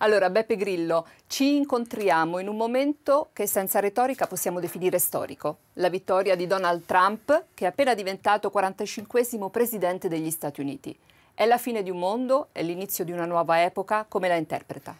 Allora, Beppe Grillo, ci incontriamo in un momento che senza retorica possiamo definire storico. La vittoria di Donald Trump, che è appena diventato 45 presidente degli Stati Uniti. È la fine di un mondo, è l'inizio di una nuova epoca, come la interpreta?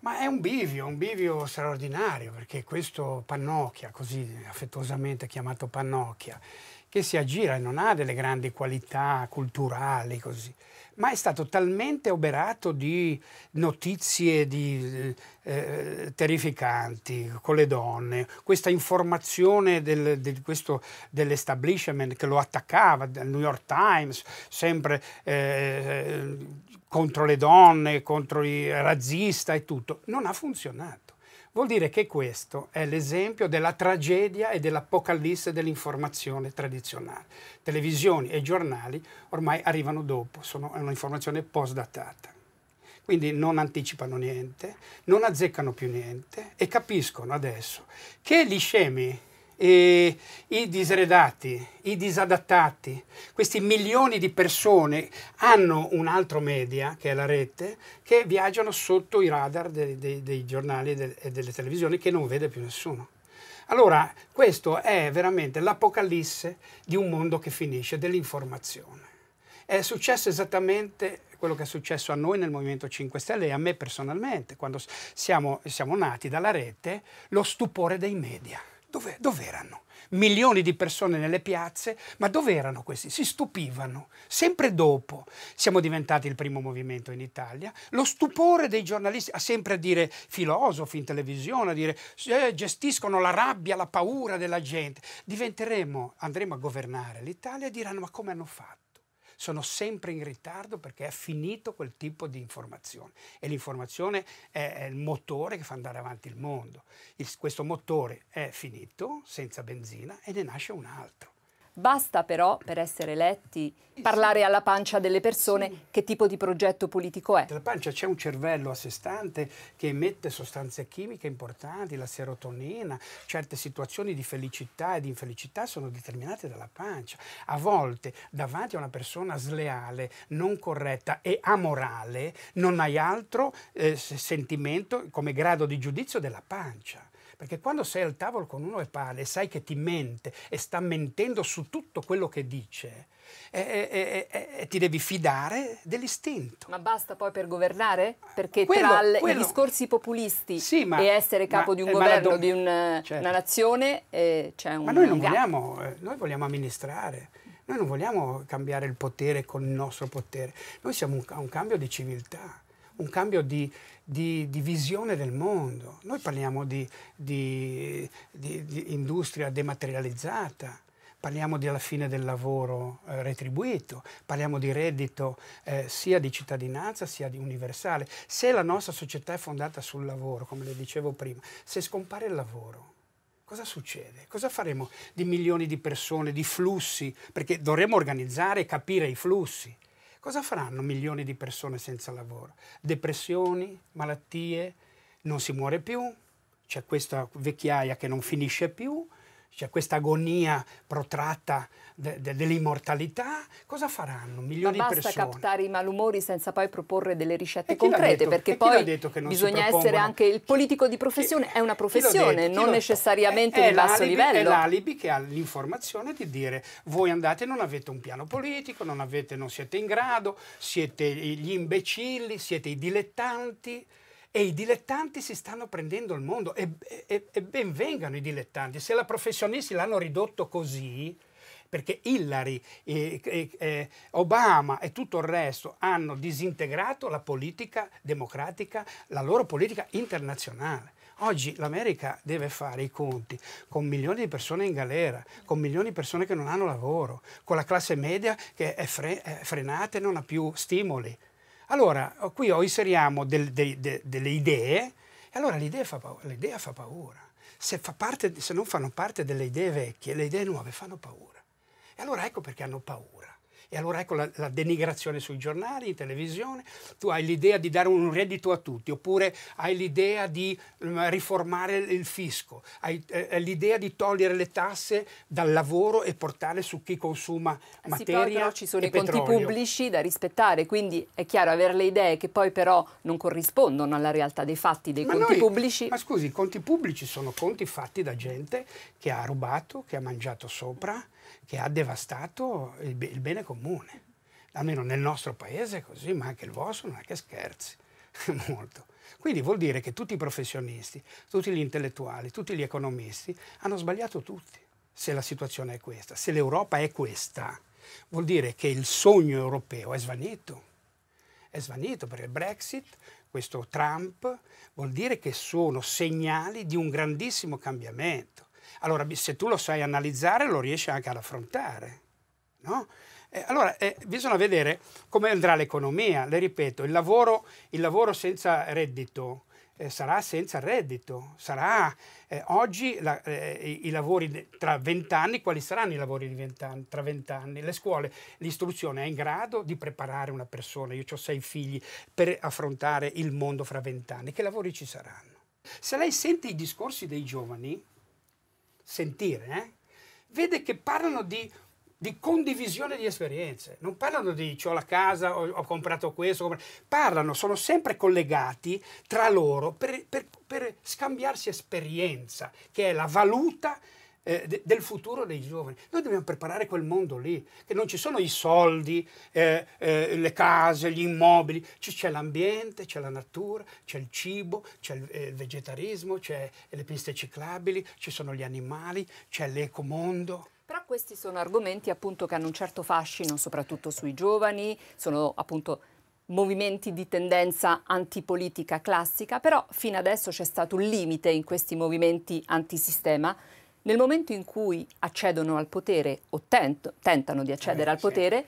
Ma è un bivio, un bivio straordinario, perché questo Pannocchia, così affettuosamente chiamato Pannocchia, che si aggira e non ha delle grandi qualità culturali, così, ma è stato talmente oberato di notizie di, eh, terrificanti con le donne, questa informazione del, del, questo, dell'establishment che lo attaccava, del New York Times, sempre eh, contro le donne, contro i razzista e tutto, non ha funzionato. Vuol dire che questo è l'esempio della tragedia e dell'apocalisse dell'informazione tradizionale. Televisioni e giornali ormai arrivano dopo, sono un'informazione post-datata. Quindi non anticipano niente, non azzeccano più niente e capiscono adesso che gli scemi e i diseredati, i disadattati, questi milioni di persone hanno un altro media, che è la rete, che viaggiano sotto i radar dei, dei, dei giornali e delle televisioni che non vede più nessuno. Allora, questo è veramente l'apocalisse di un mondo che finisce, dell'informazione. È successo esattamente quello che è successo a noi nel Movimento 5 Stelle e a me personalmente, quando siamo, siamo nati dalla rete, lo stupore dei media. Dove, dove erano? Milioni di persone nelle piazze, ma dove erano questi? Si stupivano. Sempre dopo siamo diventati il primo movimento in Italia. Lo stupore dei giornalisti, a sempre a dire filosofi in televisione, a dire eh, gestiscono la rabbia, la paura della gente. Diventeremo, andremo a governare l'Italia e diranno ma come hanno fatto? sono sempre in ritardo perché è finito quel tipo di informazione e l'informazione è il motore che fa andare avanti il mondo. Il, questo motore è finito, senza benzina, e ne nasce un altro. Basta però, per essere eletti, parlare alla pancia delle persone sì. che tipo di progetto politico è. La pancia c'è un cervello a sé stante che emette sostanze chimiche importanti, la serotonina, certe situazioni di felicità e di infelicità sono determinate dalla pancia. A volte davanti a una persona sleale, non corretta e amorale non hai altro eh, sentimento come grado di giudizio della pancia. Perché quando sei al tavolo con uno e parli sai che ti mente e sta mentendo su tutto quello che dice, eh, eh, eh, ti devi fidare dell'istinto. Ma basta poi per governare? Perché quello, tra l- quello. i discorsi populisti sì, ma, e essere capo ma, di un governo, dom- di un, certo. una nazione, c'è un... Ma noi non vogliamo, noi vogliamo amministrare. Noi non vogliamo cambiare il potere con il nostro potere, noi siamo un, un cambio di civiltà un cambio di, di, di, visione del mondo. Noi parliamo di, di, industria dematerializzata, parliamo della fine del lavoro eh, retribuito, parliamo di reddito eh, sia di cittadinanza sia di universale. Se la nostra società è fondata sul lavoro, come le dicevo prima, se scompare il lavoro, cosa succede? Cosa faremo di milioni di persone, di flussi? Perché dovremmo organizzare e capire i flussi Cosa faranno milioni di persone senza lavoro? Depressioni, malattie, non si muore più, c'è questa vecchiaia che non finisce più, c'è cioè, questa agonia protratta de, de, dell'immortalità, cosa faranno milioni di persone? Ma basta captare i malumori senza poi proporre delle ricette concrete, detto, perché poi bisogna essere anche il politico di professione, chi, è una professione, detto, non necessariamente è, di basso livello. È l'alibi che ha l'informazione di dire voi andate non avete un piano politico, non, avete, non siete in grado, siete gli imbecilli, siete i dilettanti e i dilettanti si stanno prendendo il mondo e, e, e ben vengano i dilettanti. Se la professionisti l'hanno ridotto così, perché Hillary, eh, eh, Obama e tutto il resto hanno disintegrato la politica democratica, la loro politica internazionale. Oggi l'America deve fare i conti con milioni di persone in galera, con milioni di persone che non hanno lavoro, con la classe media che è, fre è frenata e non ha più stimoli. Allora, qui inseriamo del, de, de, delle idee, e allora l'idea fa, fa paura. Se, fa parte, se non fanno parte delle idee vecchie, le idee nuove fanno paura. E allora ecco perché hanno paura. E allora ecco la, la denigrazione sui giornali, in televisione, tu hai l'idea di dare un reddito a tutti, oppure hai l'idea di mm, riformare il fisco, hai eh, l'idea di togliere le tasse dal lavoro e portare su chi consuma eh materia. Sì, però ci sono i conti pubblici da rispettare, quindi è chiaro avere le idee che poi però non corrispondono alla realtà dei fatti dei ma conti noi, pubblici. Ma scusi, i conti pubblici sono conti fatti da gente che ha rubato, che ha mangiato sopra che ha devastato il, be il bene comune. Almeno nel nostro paese è così, ma anche il vostro non è che scherzi molto. Quindi vuol dire che tutti i professionisti, tutti gli intellettuali, tutti gli economisti hanno sbagliato tutti. Se la situazione è questa, se l'Europa è questa, vuol dire che il sogno europeo è svanito. È svanito perché il Brexit, questo Trump, vuol dire che sono segnali di un grandissimo cambiamento. Allora, se tu lo sai analizzare, lo riesci anche ad affrontare. No? Eh, allora, eh, bisogna vedere come andrà l'economia. Le ripeto, il lavoro, il lavoro senza reddito eh, sarà senza reddito. Sarà, eh, oggi la, eh, i, lavori tra vent'anni, quali saranno i lavori vent'anni, tra vent'anni? Le scuole, l'istruzione è in grado di preparare una persona, io ho sei figli, per affrontare il mondo fra vent'anni. Che lavori ci saranno? Se lei sente i discorsi dei giovani, sentire, eh? vede che parlano di, di, condivisione di esperienze, non parlano di ho la casa, ho, ho comprato questo, ho comprato... parlano, sono sempre collegati tra loro per, per, per scambiarsi esperienza, che è la valuta eh, de, del futuro dei giovani. Noi dobbiamo preparare quel mondo lì, che non ci sono i soldi, eh, eh, le case, gli immobili, c'è l'ambiente, c'è la natura, c'è il cibo, c'è il, eh, il, vegetarismo, c'è le piste ciclabili, ci sono gli animali, c'è l'ecomondo. Però questi sono argomenti appunto che hanno un certo fascino, soprattutto sui giovani, sono appunto movimenti di tendenza antipolitica classica, però fino adesso c'è stato un limite in questi movimenti antisistema nel momento in cui accedono al potere o tent tentano di accedere eh, al potere,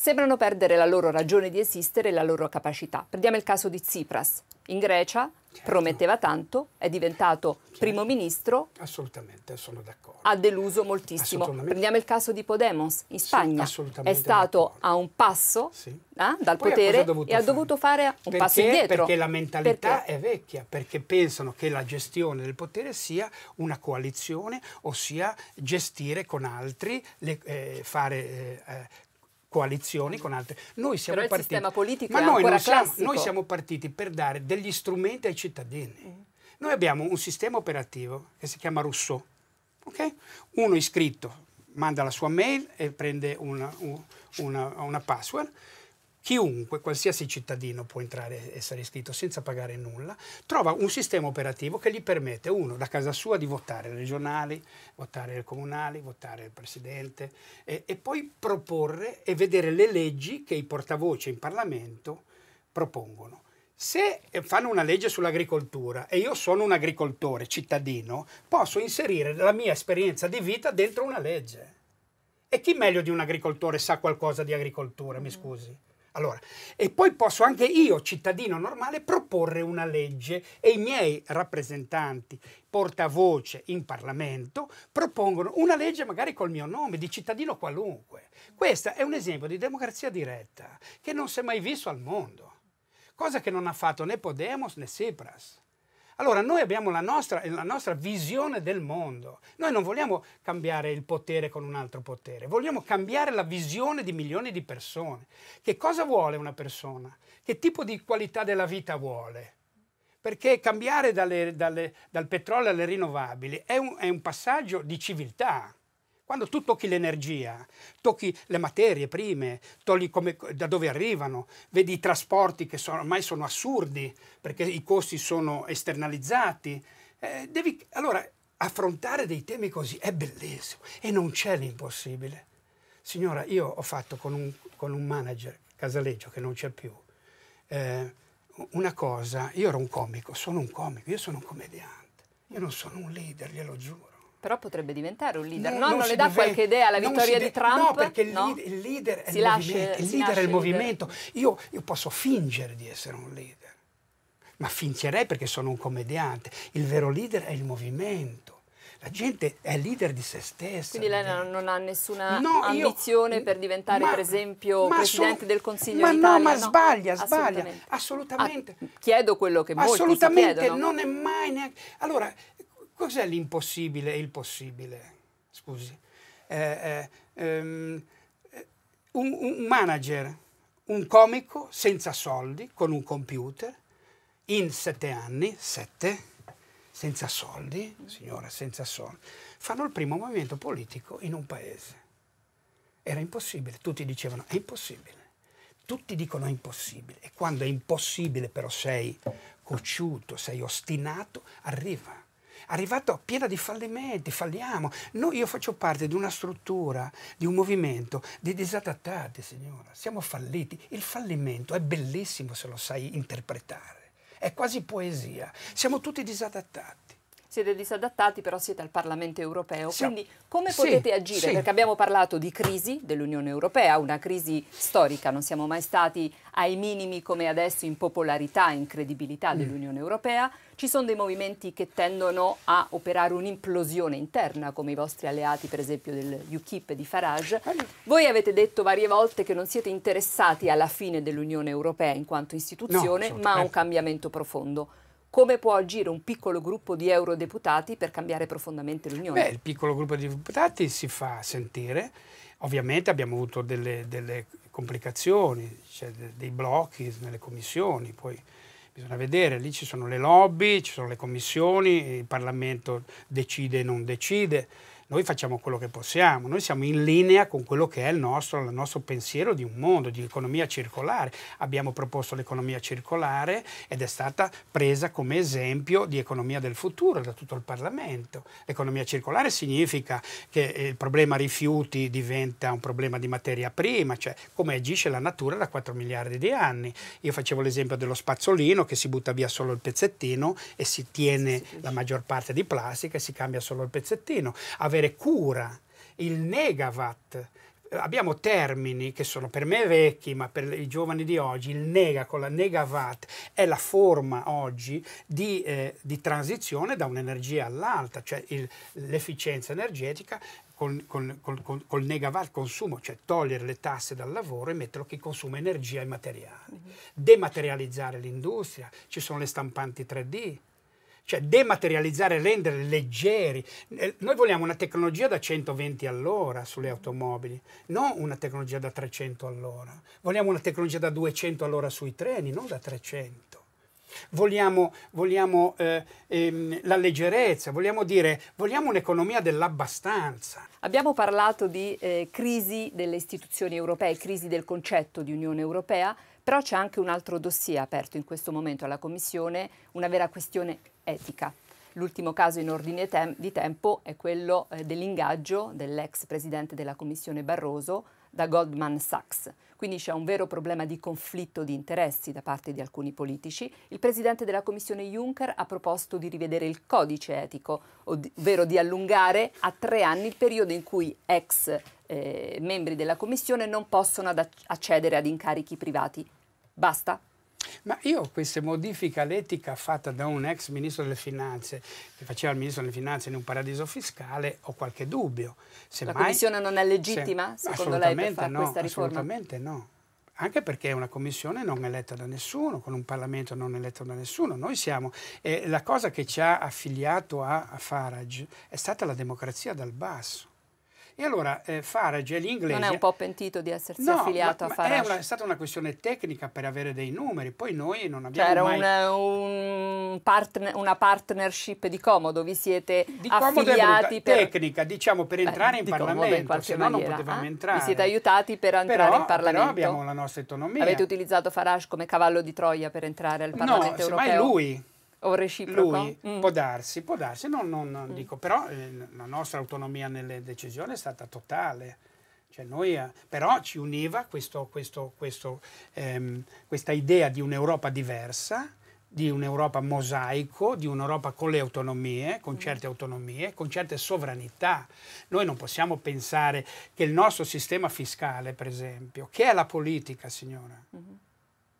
sembrano perdere la loro ragione di esistere e la loro capacità. Prendiamo il caso di Tsipras. In Grecia certo. prometteva tanto, è diventato certo. primo ministro. Assolutamente, sono d'accordo. Ha deluso moltissimo. Prendiamo il caso di Podemos in Spagna. Sì, è stato a un passo sì. eh, dal Poi potere ha e fare? ha dovuto fare un perché? passo indietro. Perché la mentalità perché? è vecchia, perché pensano che la gestione del potere sia una coalizione, ossia gestire con altri, le, eh, fare eh, eh coalizioni con altre. Noi siamo Però partiti, ma noi, non siamo, noi siamo partiti per dare degli strumenti ai cittadini. Mm. Noi abbiamo un sistema operativo che si chiama Rousseau. Okay? Uno iscritto manda la sua mail e prende una, una, una password chiunque, qualsiasi cittadino può entrare e essere iscritto senza pagare nulla, trova un sistema operativo che gli permette, uno, da casa sua di votare le regionali, votare le comunali, votare il presidente e, e poi proporre e vedere le leggi che i portavoce in Parlamento propongono. Se eh, fanno una legge sull'agricoltura e io sono un agricoltore cittadino, posso inserire la mia esperienza di vita dentro una legge. E chi meglio di un agricoltore sa qualcosa di agricoltura, mi mm. scusi? Allora, e poi posso anche io, cittadino normale, proporre una legge e i miei rappresentanti, portavoce in Parlamento, propongono una legge magari col mio nome, di cittadino qualunque. Questo è un esempio di democrazia diretta che non si è mai visto al mondo, cosa che non ha fatto né Podemos né Tsipras. Allora noi abbiamo la nostra, la nostra visione del mondo, noi non vogliamo cambiare il potere con un altro potere, vogliamo cambiare la visione di milioni di persone. Che cosa vuole una persona? Che tipo di qualità della vita vuole? perché cambiare dalle, dalle, dal petrolio alle rinnovabili è un, è un passaggio di civiltà, quando tu tocchi l'energia, tocchi le materie prime, togli come, da dove arrivano, vedi i trasporti che sono, ormai sono assurdi perché i costi sono esternalizzati, eh, devi, allora affrontare dei temi così è bellissimo e non c'è l'impossibile. Signora, io ho fatto con un, con un manager, Casaleggio, che non c'è più, eh, una cosa, io ero un comico, sono un comico, io sono un commediante, io non sono un leader, glielo giuro. Però potrebbe diventare un leader, no? Non, non le dà diventa, qualche idea la vittoria di Trump? No, perché il, no? il leader è si il, lascia, movimento, il, leader è il movimento. Io, io posso fingere di essere un leader, ma fingerei perché sono un commediante. Il vero leader è il movimento. La gente è leader di se stessa. Quindi lei gente. non ha nessuna no, ambizione io, per diventare, ma, per esempio, presidente del Consiglio ma d'Italia? Ma no, ma no, sbaglia, sbaglia. Assolutamente. Ah, assolutamente. Ah, chiedo quello che molti Assolutamente, non è mai neanche... Allora, Cos'è l'impossibile e il possibile? Scusi. Eh, eh, um, un, un manager, un comico senza soldi, con un computer, in sette anni, sette, senza soldi, signora, senza soldi, fanno il primo movimento politico in un paese. Era impossibile, tutti dicevano è impossibile, tutti dicono è impossibile e quando è impossibile però sei cocciuto, sei ostinato, arriva arrivato piena di fallimenti, falliamo. Noi, io faccio parte di una struttura, di un movimento dei disadattati, signora. Siamo falliti. Il fallimento è bellissimo se lo sai interpretare. È quasi poesia. Siamo tutti disadattati siete disadattati, però siete al Parlamento europeo. Siamo. Quindi come sì, potete agire? Sì. Perché abbiamo parlato di crisi dell'Unione Europea, una crisi storica, non siamo mai stati ai minimi come adesso in popolarità, in credibilità mm. dell'Unione Europea. Ci sono dei movimenti che tendono a operare un'implosione interna, come i vostri alleati, per esempio del UKIP e di Farage. Voi avete detto varie volte che non siete interessati alla fine dell'Unione Europea in quanto istituzione, no, ma a un cambiamento profondo. Come può agire un piccolo gruppo di eurodeputati per cambiare profondamente l'Unione? Beh, il piccolo gruppo di deputati si fa sentire. Ovviamente abbiamo avuto delle, delle complicazioni, cioè dei blocchi nelle commissioni, poi bisogna vedere, lì ci sono le lobby, ci sono le commissioni, il Parlamento decide e non decide noi facciamo quello che possiamo, noi siamo in linea con quello che è il nostro, il nostro pensiero di un mondo, di economia circolare. Abbiamo proposto l'economia circolare ed è stata presa come esempio di economia del futuro da tutto il Parlamento. L'economia circolare significa che il problema rifiuti diventa un problema di materia prima, cioè come agisce la natura da 4 miliardi di anni. Io facevo l'esempio dello spazzolino che si butta via solo il pezzettino e si tiene la maggior parte di plastica e si cambia solo il pezzettino. Avere avere cura, il negavat, abbiamo termini che sono per me vecchi, ma per i giovani di oggi, il nega con la negavat è la forma oggi di, eh, di transizione da un'energia all'altra, cioè l'efficienza energetica con, con, con, col negavat consumo, cioè togliere le tasse dal lavoro e metterlo chi consuma energia e materiali. Mm-hmm. Dematerializzare l'industria, ci sono le stampanti 3D, cioè dematerializzare, rendere leggeri. Eh, noi vogliamo una tecnologia da 120 all'ora sulle automobili, non una tecnologia da 300 all'ora. Vogliamo una tecnologia da 200 all'ora sui treni, non da 300. Vogliamo, vogliamo eh, ehm, la leggerezza, vogliamo dire, vogliamo un'economia dell'abbastanza. Abbiamo parlato di eh, crisi delle istituzioni europee, crisi del concetto di Unione Europea. Però c'è anche un altro dossier aperto in questo momento alla Commissione, una vera questione etica. L'ultimo caso in ordine tem di tempo è quello eh, dell'ingaggio dell'ex presidente della Commissione Barroso da Goldman Sachs. Quindi c'è un vero problema di conflitto di interessi da parte di alcuni politici. Il presidente della Commissione Juncker ha proposto di rivedere il codice etico, ovvero di allungare a tre anni il periodo in cui ex eh, membri della Commissione non possono accedere ad incarichi privati Basta? Ma io questa modifica all'etica fatta da un ex ministro delle finanze che faceva il ministro delle finanze in un paradiso fiscale ho qualche dubbio. Se la mai, commissione non è legittima se, secondo lei per fare no, questa riforma? Assolutamente no. Anche perché è una commissione non eletta da nessuno, con un Parlamento non eletto da nessuno. Noi siamo. Eh, la cosa che ci ha affiliato a, a Farage è stata la democrazia dal basso e allora eh, Farage e l'Inglese... Non è un po' pentito di essersi no, affiliato ma, a Farage? È, è stata una questione tecnica per avere dei numeri, poi noi non abbiamo C'era mai... C'era un, un partner, una partnership di comodo, vi siete di affiliati per... tecnica, diciamo, per entrare Beh, in Parlamento, se no non potevamo eh? entrare. Vi siete aiutati per entrare però, in Parlamento? Però abbiamo la nostra autonomia. Avete utilizzato Farage come cavallo di Troia per entrare al Parlamento no, europeo? No, semmai lui o reciproco? Lui mm. può darsi, può darsi, non, non, non mm. dico, però eh, la nostra autonomia nelle decisioni è stata totale. Cioè noi, eh, però ci univa questo, questo, questo, ehm, questa idea di un'Europa diversa, di un'Europa mosaico, di un'Europa con le autonomie, con mm. certe autonomie, con certe sovranità. Noi non possiamo pensare che il nostro sistema fiscale, per esempio, che è la politica, signora, mm -hmm.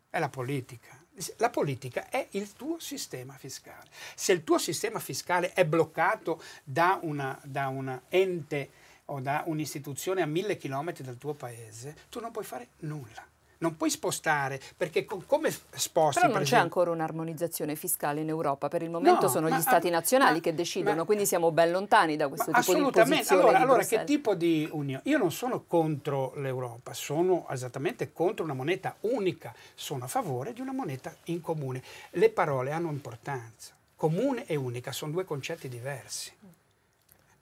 è la politica la politica è il tuo sistema fiscale. Se il tuo sistema fiscale è bloccato da un ente o da un'istituzione a mille chilometri dal tuo paese, tu non puoi fare nulla non puoi spostare, perché con, come sposti... Però non per c'è esempio... ancora un'armonizzazione fiscale in Europa, per il momento no, sono ma, gli stati nazionali ma, che decidono, ma, quindi siamo ben lontani da questo tipo di imposizione Allora, di allora che tipo di unione? Io non sono contro l'Europa, sono esattamente contro una moneta unica, sono a favore di una moneta in comune. Le parole hanno importanza, comune e unica sono due concetti diversi.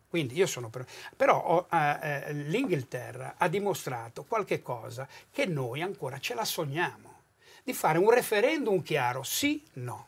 Quindi io sono per... Però oh, eh, l'Inghilterra ha dimostrato qualche cosa che noi ancora ce la sogniamo, di fare un referendum chiaro, sì, no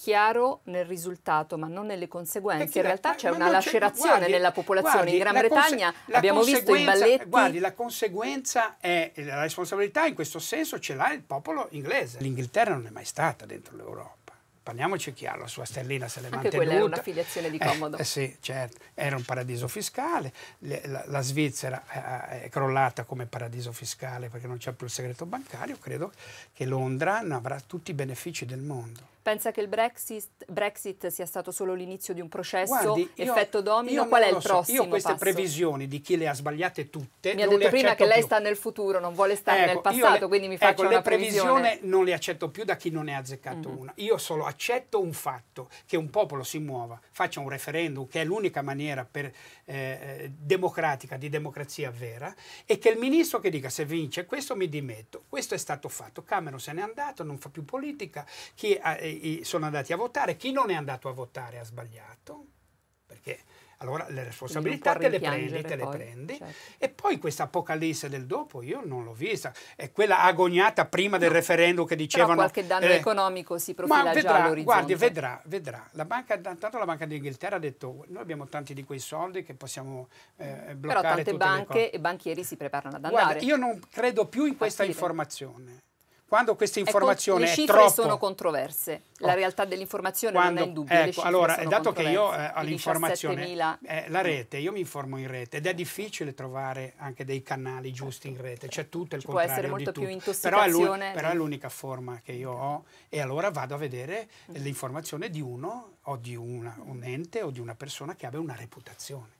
chiaro nel risultato ma non nelle conseguenze. In realtà c'è una lacerazione guardi, nella popolazione. Guardi, in Gran Bretagna abbiamo visto i balletti... Guardi, la conseguenza è la responsabilità in questo senso ce l'ha il popolo inglese. L'Inghilterra non è mai stata dentro l'Europa parliamoci chiaro, la sua stellina se l'è mantenuta. Anche quella era un'affiliazione di eh, comodo. Eh, eh, sì, certo, era un paradiso fiscale, Le, la, la, Svizzera eh, eh, è crollata come paradiso fiscale perché non c'è più il segreto bancario, credo che Londra avrà tutti i benefici del mondo. Pensa che il Brexit, Brexit sia stato solo l'inizio di un processo, Guardi, io, effetto domino? Qual è il so. prossimo? Io queste passo? previsioni di chi le ha sbagliate tutte. Mi ha detto prima che lei sta nel futuro, non vuole stare ecco, nel passato, le, quindi mi faccio ecco, una previsione. Le previsioni non le accetto più da chi non ne ha azzeccato mm -hmm. una. Io solo accetto un fatto, che un popolo si muova, faccia un referendum, che è l'unica maniera per, eh, democratica, di democrazia vera, e che il ministro che dica se vince questo mi dimetto, questo è stato fatto, Cameron se n'è andato, non fa più politica, chi ha, eh, i, sono andati a votare, chi non è andato a votare ha sbagliato, perché allora le responsabilità te le prendi, te le prendi. Certo. E poi questa apocalisse del dopo io non l'ho vista, è quella agognata prima del referendum che dicevano... Però qualche danno eh, economico si profila ma vedrà, già Guardi, vedrà, vedrà. La banca, tanto la Banca d'Inghilterra ha detto noi abbiamo tanti di quei soldi che possiamo eh, bloccare Però tante banche e banchieri si preparano ad andare. Guarda, io non credo più in questa Partire. informazione. Quando questa ecco, informazione ecco, è troppo... Le cifre sono controverse, la oh, realtà dell'informazione quando, non è in dubbio. Ecco, allora, dato che io eh, ho l'informazione, eh, la mm. rete, io mi informo in rete ed è difficile trovare anche dei canali giusti in rete, c'è tutto il Ci contrario può essere molto più intossicazione. Però è l'unica forma che io ho e allora vado a vedere mm. l'informazione di uno o di una, un ente o di una persona che abbia una reputazione.